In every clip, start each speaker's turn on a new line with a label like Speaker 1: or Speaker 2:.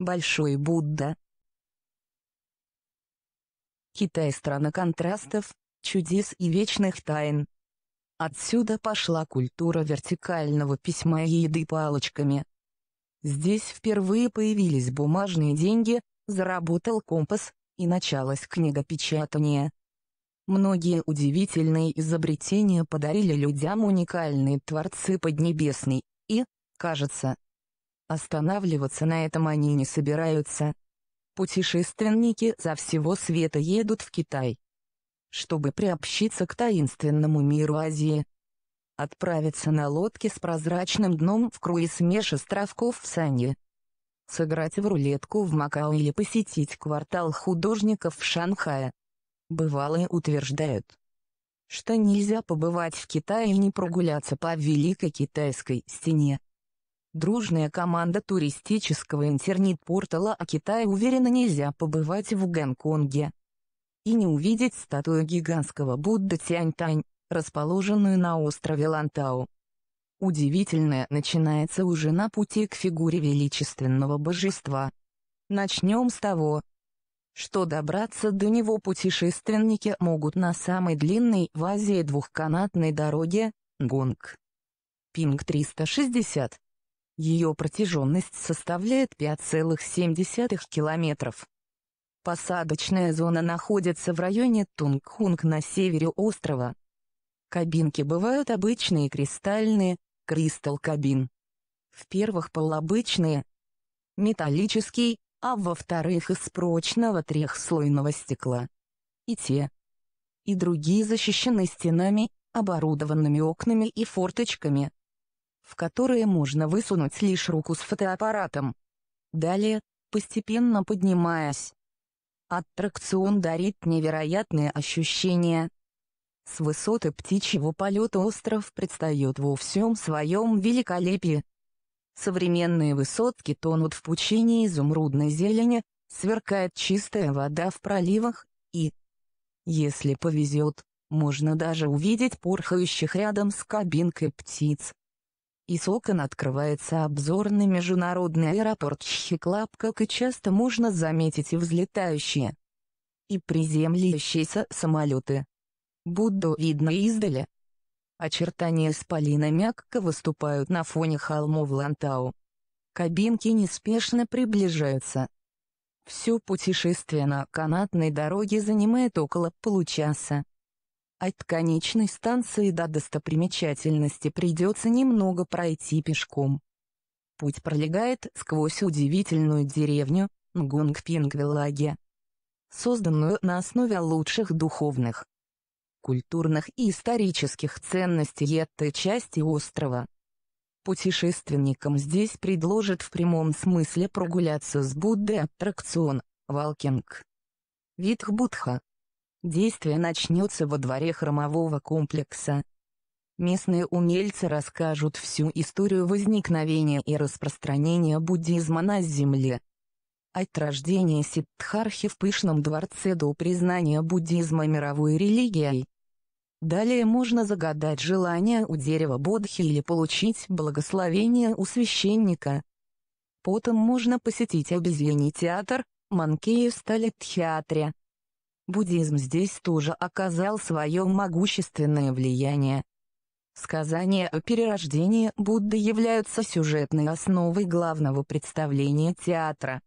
Speaker 1: Большой Будда. Китай – страна контрастов, чудес и вечных тайн. Отсюда пошла культура вертикального письма и еды палочками. Здесь впервые появились бумажные деньги, заработал компас, и началось книгопечатание. Многие удивительные изобретения подарили людям уникальные творцы Поднебесной и, кажется, Останавливаться на этом они не собираются. Путешественники за всего света едут в Китай, чтобы приобщиться к таинственному миру Азии. Отправиться на лодке с прозрачным дном в круиз меж островков в Санье, Сыграть в рулетку в Макао или посетить квартал художников в Шанхае. Бывалые утверждают, что нельзя побывать в Китае и не прогуляться по Великой Китайской стене. Дружная команда туристического интернет-портала о Китае уверена нельзя побывать в Гонконге и не увидеть статую гигантского Будды Тяньтань, расположенную на острове Лантау. Удивительное начинается уже на пути к фигуре величественного божества. Начнем с того, что добраться до него путешественники могут на самой длинной в Азии двухканатной дороге, Гонг. Пинг 360. Ее протяженность составляет 5,7 километров. Посадочная зона находится в районе Тунгхунг на севере острова. Кабинки бывают обычные кристальные, кристалл кабин. В первых полуобычные, металлический, а во вторых из прочного трехслойного стекла. И те, и другие защищены стенами, оборудованными окнами и форточками в которые можно высунуть лишь руку с фотоаппаратом. Далее, постепенно поднимаясь, аттракцион дарит невероятные ощущения. С высоты птичьего полета остров предстает во всем своем великолепии. Современные высотки тонут в пучине изумрудной зелени, сверкает чистая вода в проливах, и, если повезет, можно даже увидеть порхающих рядом с кабинкой птиц. Из окон открывается обзор на международный аэропорт Чхеклап, как и часто можно заметить и взлетающие, и приземляющиеся самолеты. Будду видно издали. Очертания спалина мягко выступают на фоне холмов Лантау. Кабинки неспешно приближаются. Все путешествие на канатной дороге занимает около получаса. От конечной станции до достопримечательности придется немного пройти пешком. Путь пролегает сквозь удивительную деревню Нгунгпингвелаге, созданную на основе лучших духовных, культурных и исторических ценностей этой части острова. Путешественникам здесь предложат в прямом смысле прогуляться с Буддой аттракцион «Валкинг». Витх Будха Действие начнется во дворе хромового комплекса. Местные умельцы расскажут всю историю возникновения и распространения буддизма на Земле. От рождения Сиддхархи в пышном дворце до признания буддизма мировой религией. Далее можно загадать желание у дерева Бодхи или получить благословение у священника. Потом можно посетить обезьяний театр, Манкеев стали театре Буддизм здесь тоже оказал свое могущественное влияние. Сказания о перерождении Будды являются сюжетной основой главного представления театра.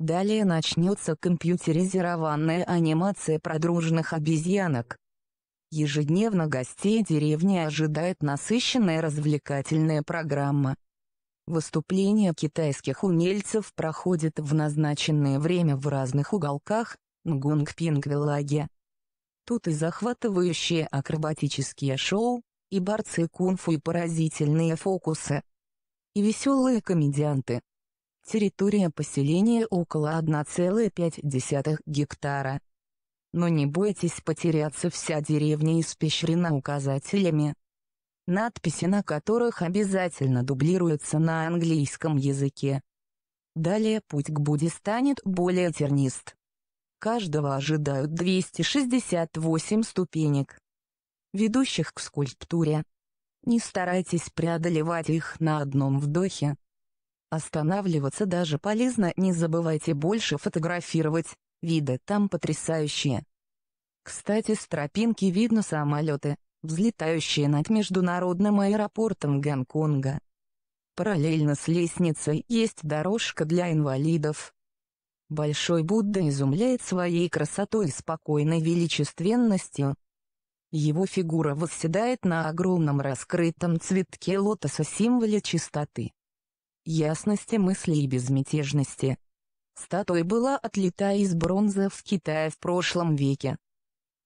Speaker 1: Далее начнется компьютеризированная анимация продружных обезьянок. Ежедневно гостей деревни ожидает насыщенная развлекательная программа. Выступления китайских умельцев проходят в назначенное время в разных уголках, Нгунг-Пингвелаге. Тут и захватывающие акробатические шоу, и борцы кунфу и поразительные фокусы, и веселые комедианты. Территория поселения около 1,5 гектара. Но не бойтесь потеряться вся деревня испещрена указателями, надписи на которых обязательно дублируются на английском языке. Далее путь к Будде станет более тернист. Каждого ожидают 268 ступенек, ведущих к скульптуре. Не старайтесь преодолевать их на одном вдохе. Останавливаться даже полезно, не забывайте больше фотографировать, виды там потрясающие. Кстати, с тропинки видно самолеты, взлетающие над международным аэропортом Гонконга. Параллельно с лестницей есть дорожка для инвалидов, Большой Будда изумляет своей красотой и спокойной величественностью. Его фигура восседает на огромном раскрытом цветке лотоса символе чистоты, ясности мысли и безмятежности. Статуя была отлита из бронзы в Китае в прошлом веке.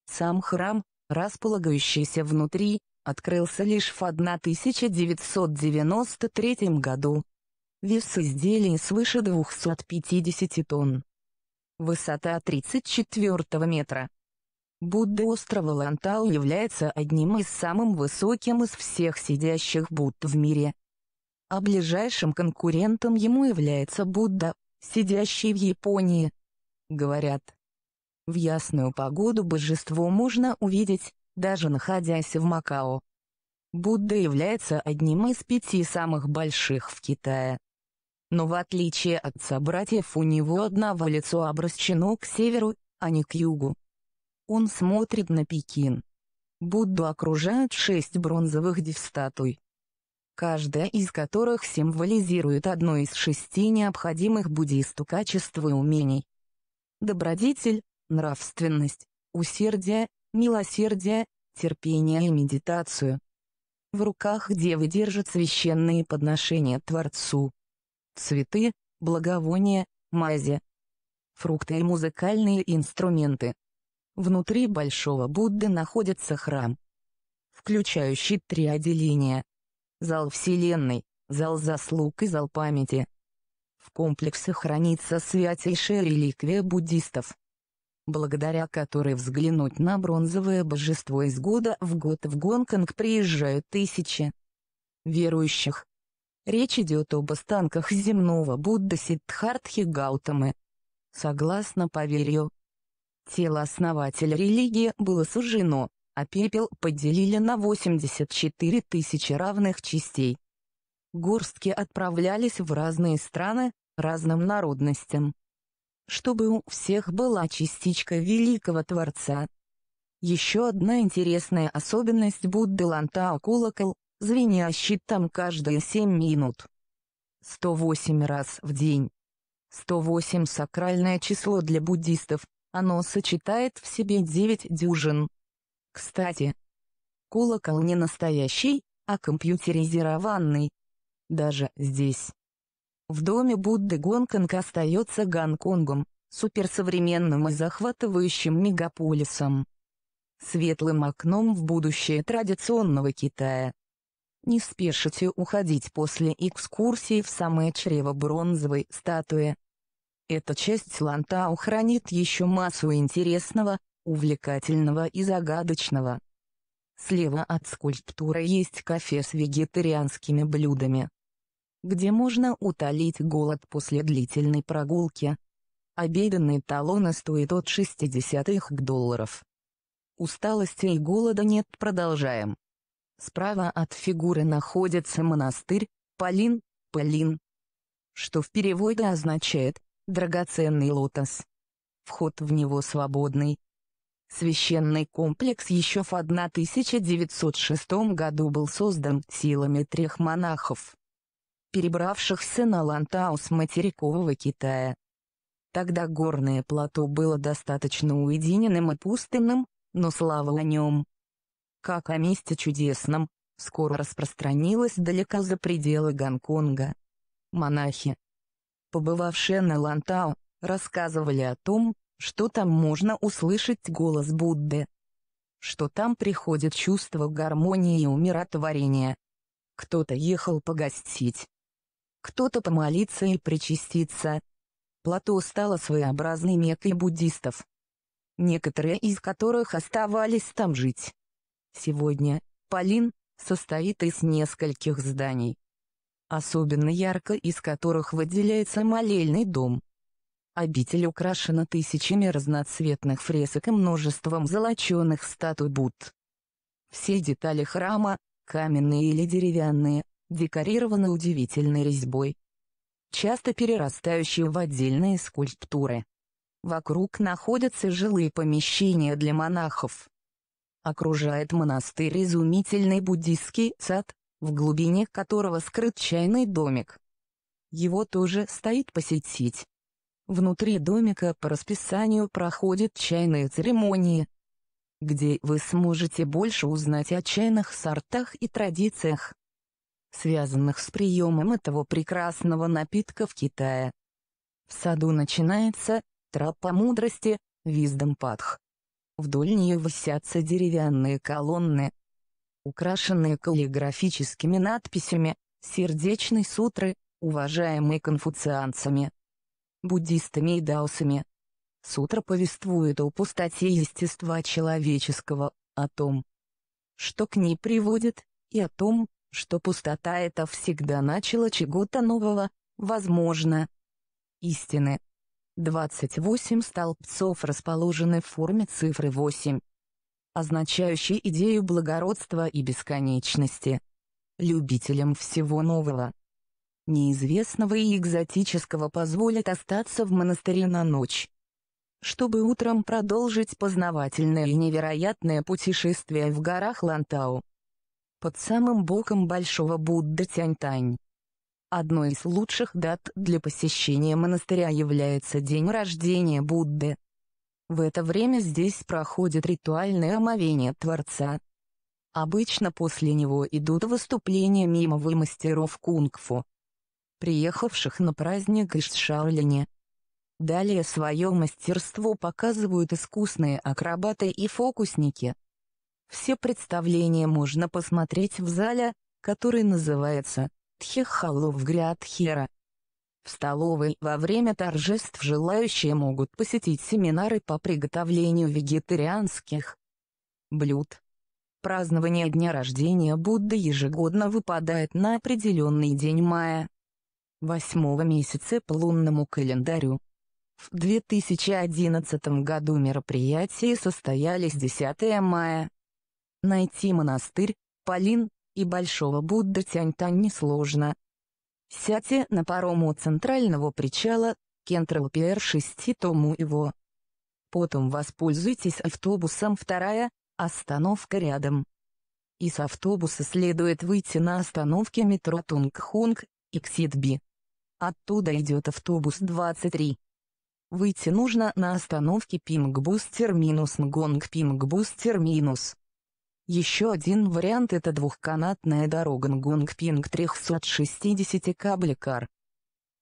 Speaker 1: Сам храм, располагающийся внутри, открылся лишь в 1993 году, вес изделий свыше 250 тонн. Высота 34 метра. Будда острова Лантау является одним из самым высоким из всех сидящих Будд в мире. А ближайшим конкурентом ему является Будда, сидящий в Японии. Говорят, в ясную погоду божество можно увидеть, даже находясь в Макао. Будда является одним из пяти самых больших в Китае но в отличие от собратьев у него одного лицо обращено к северу, а не к югу. Он смотрит на Пекин. Будду окружают шесть бронзовых девстатуй, каждая из которых символизирует одно из шести необходимых буддисту качеств и умений. Добродетель, нравственность, усердие, милосердие, терпение и медитацию. В руках девы держат священные подношения Творцу цветы, благовония, мази, фрукты и музыкальные инструменты. Внутри Большого Будды находится храм, включающий три отделения. Зал Вселенной, зал заслуг и зал памяти. В комплексе хранится святейшая реликвия буддистов, благодаря которой взглянуть на бронзовое божество из года в год в Гонконг приезжают тысячи верующих. Речь идет об останках земного Будды Сиддхартхи Гаутамы. Согласно поверью, тело основателя религии было сужено, а пепел поделили на 84 тысячи равных частей. Горстки отправлялись в разные страны, разным народностям. Чтобы у всех была частичка Великого Творца. Еще одна интересная особенность Будды Лантау Колокол, звеня щитом каждые семь минут. 108 раз в день. 108 сакральное число для буддистов, оно сочетает в себе 9 дюжин. Кстати, колокол не настоящий, а компьютеризированный. Даже здесь. В доме Будды Гонконг остается Гонконгом, суперсовременным и захватывающим мегаполисом. Светлым окном в будущее традиционного Китая. Не спешите уходить после экскурсии в самое чрево бронзовой статуи. Эта часть Лантау хранит еще массу интересного, увлекательного и загадочного. Слева от скульптуры есть кафе с вегетарианскими блюдами, где можно утолить голод после длительной прогулки. Обеденные талоны стоят от 60 долларов. Усталости и голода нет, продолжаем. Справа от фигуры находится монастырь, Полин, Полин, что в переводе означает «драгоценный лотос». Вход в него свободный. Священный комплекс еще в 1906 году был создан силами трех монахов, перебравшихся на Лантаус материкового Китая. Тогда горное плато было достаточно уединенным и пустынным, но слава о нем, как о месте чудесном, скоро распространилось далеко за пределы Гонконга. Монахи, побывавшие на Лантау, рассказывали о том, что там можно услышать голос Будды, что там приходит чувство гармонии и умиротворения. Кто-то ехал погостить, кто-то помолиться и причаститься. Плато стало своеобразной меккой буддистов, некоторые из которых оставались там жить. Сегодня Полин состоит из нескольких зданий, особенно ярко из которых выделяется молельный дом. Обитель украшена тысячами разноцветных фресок и множеством золоченных статуй Будд. Все детали храма, каменные или деревянные, декорированы удивительной резьбой, часто перерастающей в отдельные скульптуры. Вокруг находятся жилые помещения для монахов, окружает монастырь изумительный буддийский сад, в глубине которого скрыт чайный домик. Его тоже стоит посетить. Внутри домика по расписанию проходят чайные церемонии, где вы сможете больше узнать о чайных сортах и традициях, связанных с приемом этого прекрасного напитка в Китае. В саду начинается «Тропа мудрости» Виздампадх вдоль нее высятся деревянные колонны, украшенные каллиграфическими надписями «Сердечной сутры», уважаемые конфуцианцами, буддистами и даосами. Сутра повествует о пустоте естества человеческого, о том, что к ней приводит, и о том, что пустота это всегда начало чего-то нового, возможно, истины. 28 столбцов расположены в форме цифры 8, означающей идею благородства и бесконечности. Любителям всего нового, неизвестного и экзотического позволят остаться в монастыре на ночь, чтобы утром продолжить познавательное и невероятное путешествие в горах Лантау. Под самым боком Большого Будды тянь Одной из лучших дат для посещения монастыря является день рождения Будды. В это время здесь проходит ритуальное омовение Творца. Обычно после него идут выступления мимовых мастеров кунг-фу, приехавших на праздник из Шаолиня. Далее свое мастерство показывают искусные акробаты и фокусники. Все представления можно посмотреть в зале, который называется Тхихалувгриадхира. В столовой во время торжеств желающие могут посетить семинары по приготовлению вегетарианских блюд. Празднование дня рождения Будды ежегодно выпадает на определенный день мая, восьмого месяца по лунному календарю. В 2011 году мероприятия состоялись 10 мая. Найти монастырь, Полин, и Большого Будда Тяньтань несложно. Сядьте на паром у центрального причала, Кентрал Пиэр 6 тому его. Потом воспользуйтесь автобусом вторая, остановка рядом. Из автобуса следует выйти на остановке метро Тунгхунг, Иксидби. Оттуда идет автобус 23. Выйти нужно на остановке пингбус минус Нгонг пингбус минус. Еще один вариант это двухканатная дорога Нгунг-Пинг 360 кабликар.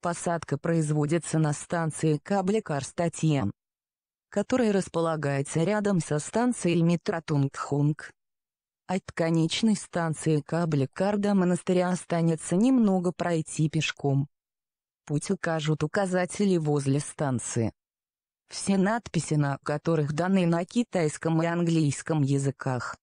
Speaker 1: Посадка производится на станции кабликар Статьен, которая располагается рядом со станцией метро Тунгхунг. От конечной станции кабликар до монастыря останется немного пройти пешком. Путь укажут указатели возле станции. Все надписи на которых даны на китайском и английском языках.